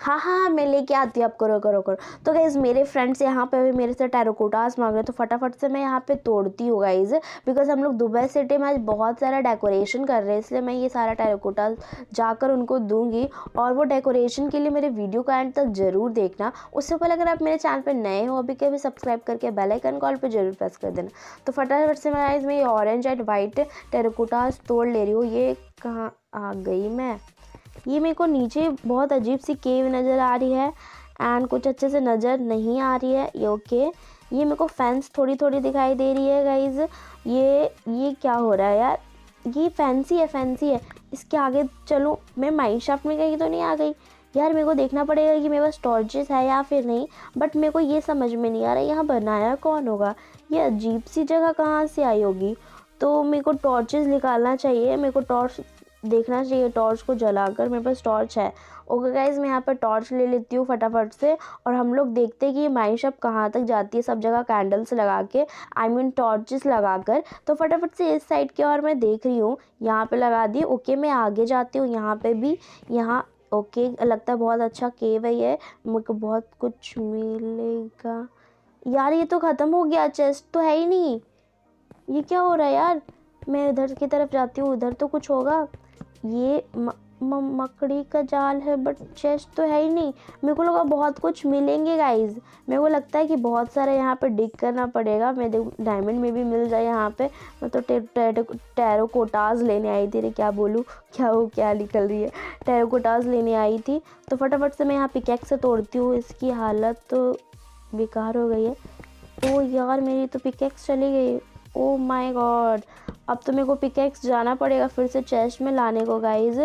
हाँ हाँ मैं लेके आती हूँ आप करो करो करो तो गाइज़ मेरे फ्रेंड्स यहाँ पे भी मेरे से टेरोकोटास मांग रहे तो फटाफट से मैं यहाँ पे तोड़ती हूँ गाइज़ बिकॉज हम लोग दुबई सिटी में आज बहुत सारा डेकोरेशन कर रहे हैं इसलिए मैं ये सारा टेरोकोटास जाकर उनको दूंगी और वो डेकोरेशन के लिए मेरे वीडियो का एंड तक ज़रूर देखना उससे पहले अगर आप मेरे चैनल पर नए हो अभी अभी सब्सक्राइब करके बेलाइकन कॉल पर जरूर प्रेस कर देना तो फटाफट से मैं गाइज मैं ये ऑरेंज एंड वाइट टेरोकोटास तोड़ ले रही हूँ ये कहाँ आ गई मैं ये मेरे को नीचे बहुत अजीब सी केव नज़र आ रही है एंड कुछ अच्छे से नज़र नहीं आ रही है ये ओके ये मेरे को फैंस थोड़ी थोड़ी दिखाई दे रही है गाइज ये ये क्या हो रहा है यार ये फैंसी है फैंसी है इसके आगे चलो मैं माइंड शाफ्ट में गई तो नहीं आ गई यार मेरे को देखना पड़ेगा कि मेरे पास टॉर्चेस है या फिर नहीं बट मेरे को ये समझ में नहीं आ रहा यहाँ बनाया कौन होगा ये अजीब सी जगह कहाँ से आई होगी तो मेरे को टॉर्चेस निकालना चाहिए मेरे को टॉर्च देखना चाहिए टॉर्च को जलाकर मेरे पास टॉर्च है ओके गाइज मैं यहाँ पर टॉर्च ले लेती हूँ फटाफट से और हम लोग देखते हैं कि ये माइन शॉप कहाँ तक जाती है सब जगह कैंडल्स लगा के आई मीन टॉर्चेस लगा कर तो फटाफट से इस साइड की और मैं देख रही हूँ यहाँ पर लगा दिए ओके मैं आगे जाती हूँ यहाँ पर भी यहाँ ओके लगता है बहुत अच्छा केव है ये बहुत कुछ मिलेगा यार ये तो ख़त्म हो गया चेस्ट तो है ही नहीं ये क्या हो रहा है यार मैं उधर की तरफ जाती हूँ उधर तो कुछ होगा ये म, म, मकड़ी का जाल है बट चेस्ट तो है ही नहीं मेरे को लगा बहुत कुछ मिलेंगे गाइज मेरे को लगता है कि बहुत सारे यहाँ पे डिग करना पड़ेगा मैं देख डायमंड में भी मिल जाए यहाँ पे मैं तो टे, कोटाज लेने आई थी रे क्या बोलूँ क्या हो क्या निकल रही है टैरो कोटाज लेने आई थी तो फटाफट से मैं यहाँ पिकैक से तोड़ती हूँ इसकी हालत तो बेकार हो गई है तो यार मेरी तो पिकैक्स चली गई ओ माई गॉड अब तो मेरे को पिकेक्स जाना पड़ेगा फिर से चेस्ट में लाने को गाइज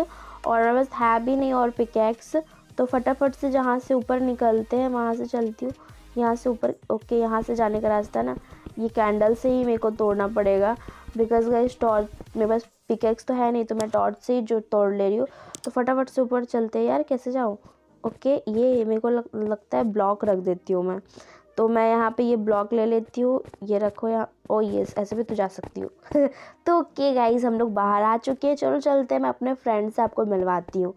और मेरे पास है भी नहीं और पिकेक्स तो फटाफट से जहाँ से ऊपर निकलते हैं वहाँ से चलती हूँ यहाँ से ऊपर ओके यहाँ से जाने का रास्ता ना ये कैंडल से ही मेरे को तोड़ना पड़ेगा बिकॉज गाइज टॉर्च मेरे पास पिकेक्स तो है नहीं तो मैं टॉर्च से ही जो तोड़ ले रही हूँ तो फटाफट से ऊपर चलते हैं यार कैसे जाऊँ ओके ये मेरे को लग, लगता है ब्लॉक रख देती हूँ मैं तो मैं यहाँ पे ये ब्लॉक ले लेती हूँ ये रखो यहाँ ओ ये ऐसे भी तो जा सकती हूँ तो ओके गाइज हम लोग बाहर आ चुके हैं चलो चलते हैं मैं अपने फ्रेंड से आपको मिलवाती हूँ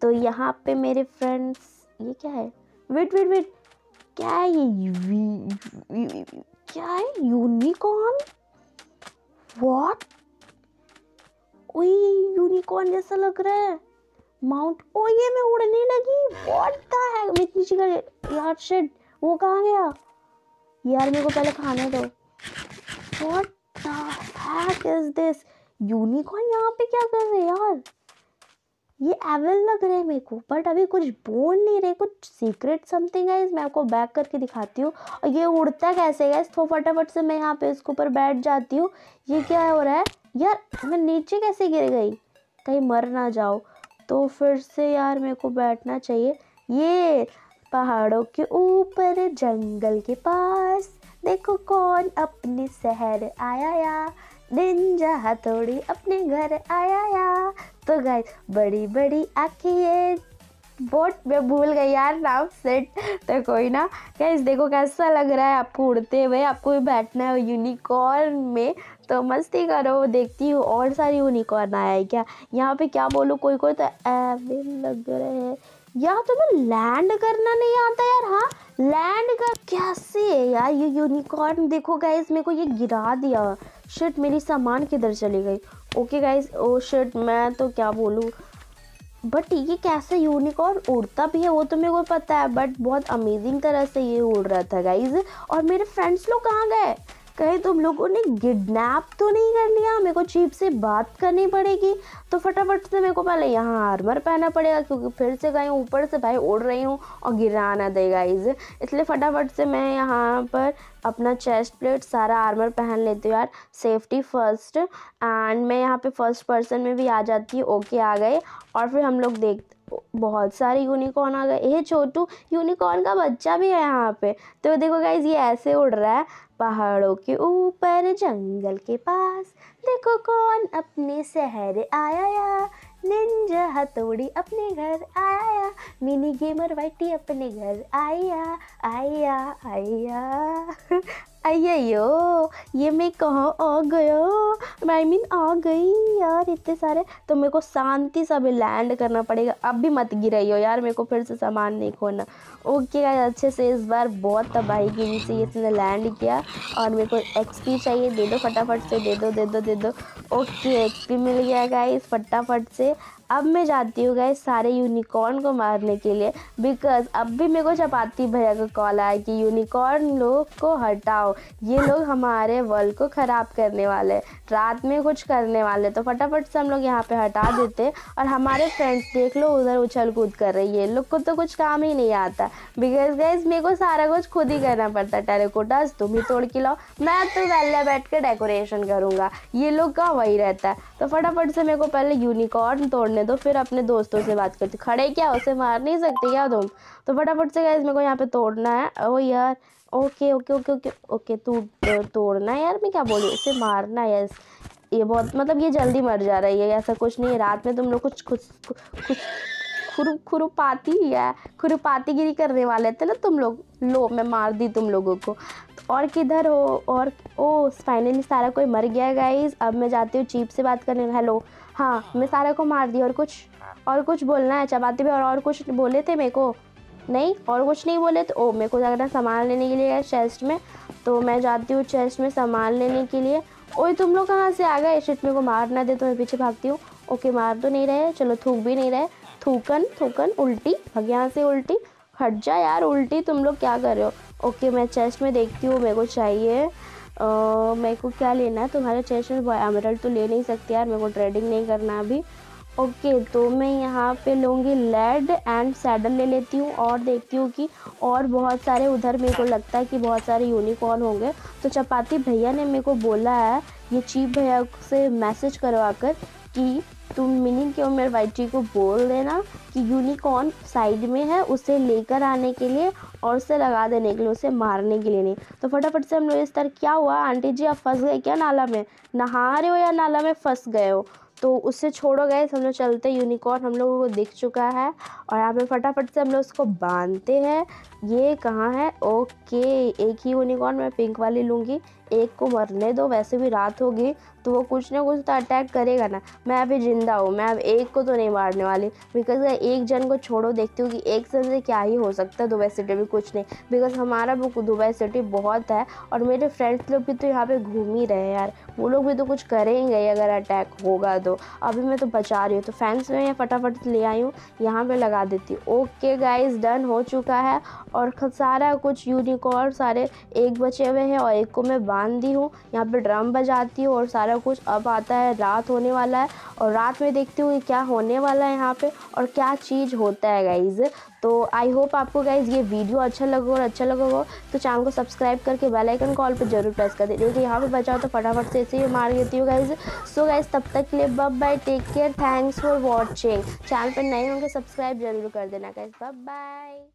तो यहाँ पे मेरे फ्रेंड्स ये क्या है वेट वेट वेट क्या है ये क्या है यूनिकॉर्न वॉट ओए यूनिकॉर्न जैसा लग रहा है माउंट ओ ये मैं उड़ने लगी व्हाट द हेक मैं इतनी यार शिट वो कहाँ गया यार मेरे को पहले खाने दो what heck is this unicorn यहाँ पे क्या कर रहे यार ये एवल लग रहे हैं मेरे को बट अभी कुछ बोल नहीं रहे कुछ सीक्रेट समथिंग है मैं आपको बैक करके दिखाती हूँ और ये उड़ता कैसे है तो फटाफट से मैं यहाँ पे इसके ऊपर बैठ जाती हूँ ये क्या हो रहा है यार मैं नीचे कैसे गिर गई कहीं मर ना जाओ तो फिर से यार मेरे को बैठना चाहिए ये पहाड़ों के ऊपर जंगल के पास देखो कौन अपने शहर आया या दिन जहा थोड़ी अपने घर आया या तो गए बड़ी बड़ी आँखें बोट में भूल गई यार नाम सेट तो कोई ना गैस देखो कैसा लग रहा है आपको उड़ते हुए आपको भी बैठना है यूनिकॉर्न में तो मस्ती करो देखती हूँ और सारी यूनिकॉर्न आया है क्या यहाँ पे क्या बोलूँ कोई कोई तो एवे लग रहे हैं यार तुम्हें लैंड करना नहीं आता यार हाँ लैंड कर कैसे यार ये यूनिकॉर्न देखो गाइज मेरे को ये गिरा दिया शर्ट मेरी सामान किधर चली गई ओके गाइज ओ शर्ट मैं तो क्या बोलूँ बट ये कैसे यूनिकॉर्न उड़ता भी है वो तो मेरे को पता है बट बहुत अमेजिंग तरह से ये उड़ रहा था गाइज और मेरे फ्रेंड्स लोग कहाँ गए कहीं तुम तो लोगों ने किडनैप तो नहीं कर लिया मेरे को चीप से बात करनी पड़ेगी तो फटाफट से मेरे को पहले यहाँ आर्मर पहनना पड़ेगा क्योंकि फिर से कहीं ऊपर से भाई उड़ रही हूँ और गिरा ना देगा इसे इसलिए फटाफट से मैं यहाँ पर अपना चेस्ट प्लेट सारा आर्मर पहन लेती हूँ यार सेफ्टी फर्स्ट एंड मैं यहाँ पे फर्स्ट पर्सन में भी आ जाती हूँ ओके आ गए और फिर हम लोग देख बहुत सारे यूनिकॉर्न आ गए ये छोटू यूनिकॉर्न का बच्चा भी है यहाँ पे तो देखो गाइज ये ऐसे उड़ रहा है पहाड़ों के ऊपर जंगल के पास देखो कौन अपने शहर आया या निंजा हथौड़ी अपने घर आया मिनी गेमर वाइटी अपने घर आया आया आया अयो ये मैं कहाँ आ गया आई मीन आ गई यार इतने सारे तो मेरे को शांति से अभी लैंड करना पड़ेगा अब भी मत गिराई हो यार मेरे को फिर से सामान नहीं खोना ओके अच्छे से इस बार बहुत तबाही की वजह इसने लैंड किया और मेरे को एक्सपी चाहिए दे दो फटाफट से दे दो दे दो दे दो ओके एक्सपी मिल गया गाइस फटाफट से अब मैं जाती हूँ गए सारे यूनिकॉर्न को मारने के लिए बिकॉज अब भी मेरे को चपाती भैया का कॉल आया कि यूनिकॉर्न लोग को हटाओ ये लोग हमारे वर्ल्ड को ख़राब करने वाले रात में कुछ करने वाले तो फटाफट से हम लोग यहाँ पे हटा देते और हमारे फ्रेंड्स देख लो उधर उछल कूद कर रही है लोग को तो कुछ काम ही नहीं आता बिकॉज गैस मेरे को सारा कुछ खुद ही करना पड़ता है टेरेकोटास तुम ही तोड़ के लाओ मैं तो पहले बैठ कर डेकोरेशन करूँगा ये लोग का वही रहता है तो फटाफट से मेरे को पहले यूनिकॉर्न तोड़ने दो फिर अपने दोस्तों से बात करती खड़े क्या उसे मार नहीं सकते क्या तुम तो फटाफट से गए मेरे को यहाँ पे तोड़ना है ओ यार okay okay okay okay okay तू तोड़ना है यार मैं क्या बोलूँ उसे मारना है यस ये बहुत मतलब ये जल्दी मर जा रही है ऐसा कुछ नहीं है रात में तुम लोग कुछ कुछ कुछ खुरु खुरुपाती या खुरुपाती गिरी करने वाले थे ना तुम लोग लो मैं मार दी तुम लोगों को तो और किधर हो और ओ फाइनली सारा कोई मर गया गाइज अब मैं जाती हूँ चीप से बात करने हेलो हाँ मैं सारे को मार दिया और कुछ और कुछ बोलना है चबाते भी और, और कुछ बोले थे मेरे को नहीं और कुछ नहीं बोले तो ओ मेरे को जाकर सामान लेने के लिए चेस्ट में तो मैं जाती हूँ चेस्ट में सामान लेने के लिए ओए तुम लोग कहाँ से आ गए शिट मेरे को मार ना दे तो मैं पीछे भागती हूँ ओके मार तो नहीं रहे चलो थूक भी नहीं रहे थूकन थूकन उल्टी भग यहाँ से उल्टी हट जा यार उल्टी तुम लोग क्या कर रहे हो ओके मैं चेस्ट में देखती हूँ मेरे को चाहिए मेरे को क्या लेना है तुम्हारा चेस्ट बॉय एमरल्ड तो ले नहीं सकते यार मेरे को ट्रेडिंग नहीं करना अभी ओके okay, तो मैं यहाँ पे लूँगी लेड एंड सैडल ले लेती हूँ और देखती हूँ कि और बहुत सारे उधर मेरे को लगता है कि बहुत सारे यूनिकॉर्न होंगे तो चपाती भैया ने मेरे को बोला है ये चीप भैया से मैसेज करवा कर कि तुम मिनी के और मेरे जी को बोल देना कि यूनिकॉर्न साइड में है उसे लेकर आने के लिए और उसे लगा देने के लिए उसे मारने के लिए नहीं तो फटाफट से हम लोग इस तरह क्या हुआ आंटी जी आप फंस गए क्या नाला में नहा रहे हो या नाला में फंस गए हो तो उससे छोड़ो गए हम लोग चलते यूनिकॉर्न हम लोगों को दिख चुका है और यहाँ पे फटाफट से हम लोग उसको बांधते हैं ये कहाँ है ओके एक ही यूनिकॉर्न मैं पिंक वाली लूँगी एक को मरने दो वैसे भी रात होगी तो वो कुछ ना कुछ तो अटैक करेगा ना मैं अभी ज़िंदा हूँ मैं अब एक को तो नहीं मारने वाली बिकॉज एक जन को छोड़ो देखती हूँ कि एक जन से क्या ही हो सकता है दुबई सिटी में कुछ नहीं बिकॉज हमारा दुबई सिटी बहुत है और मेरे फ्रेंड्स लोग भी तो यहाँ पर घूम ही रहे हैं यार वो लोग भी तो कुछ करेंगे अगर अटैक होगा तो अभी मैं तो बचा रही हूँ तो फैंस में फटाफट ले आई हूँ यहाँ पर लगा देती हूँ ओके गाइज डन हो चुका है और सारा कुछ यूनिकॉर्न सारे एक बचे हुए हैं और एक को मैं बांध दी हूँ यहाँ पर ड्रम बजाती हूँ और सारा सारा कुछ अब आता है रात होने वाला है और रात में देखते हुए क्या होने वाला है यहाँ पे और क्या चीज़ होता है गाइज़ तो आई होप आपको गाइज़ ये वीडियो अच्छा लगा और अच्छा लगा हो तो चैनल को सब्सक्राइब करके बेल आइकन कॉल पे जरूर प्रेस कर दे क्योंकि यहाँ पे बचाओ तो फटाफट से ऐसे ही मार देती हूँ गाइज़ सो गाइज़ तब तक के लिए बब bye take care thanks for watching channel पर नए होंगे सब्सक्राइब जरूर कर देना गाइज़ बब बाय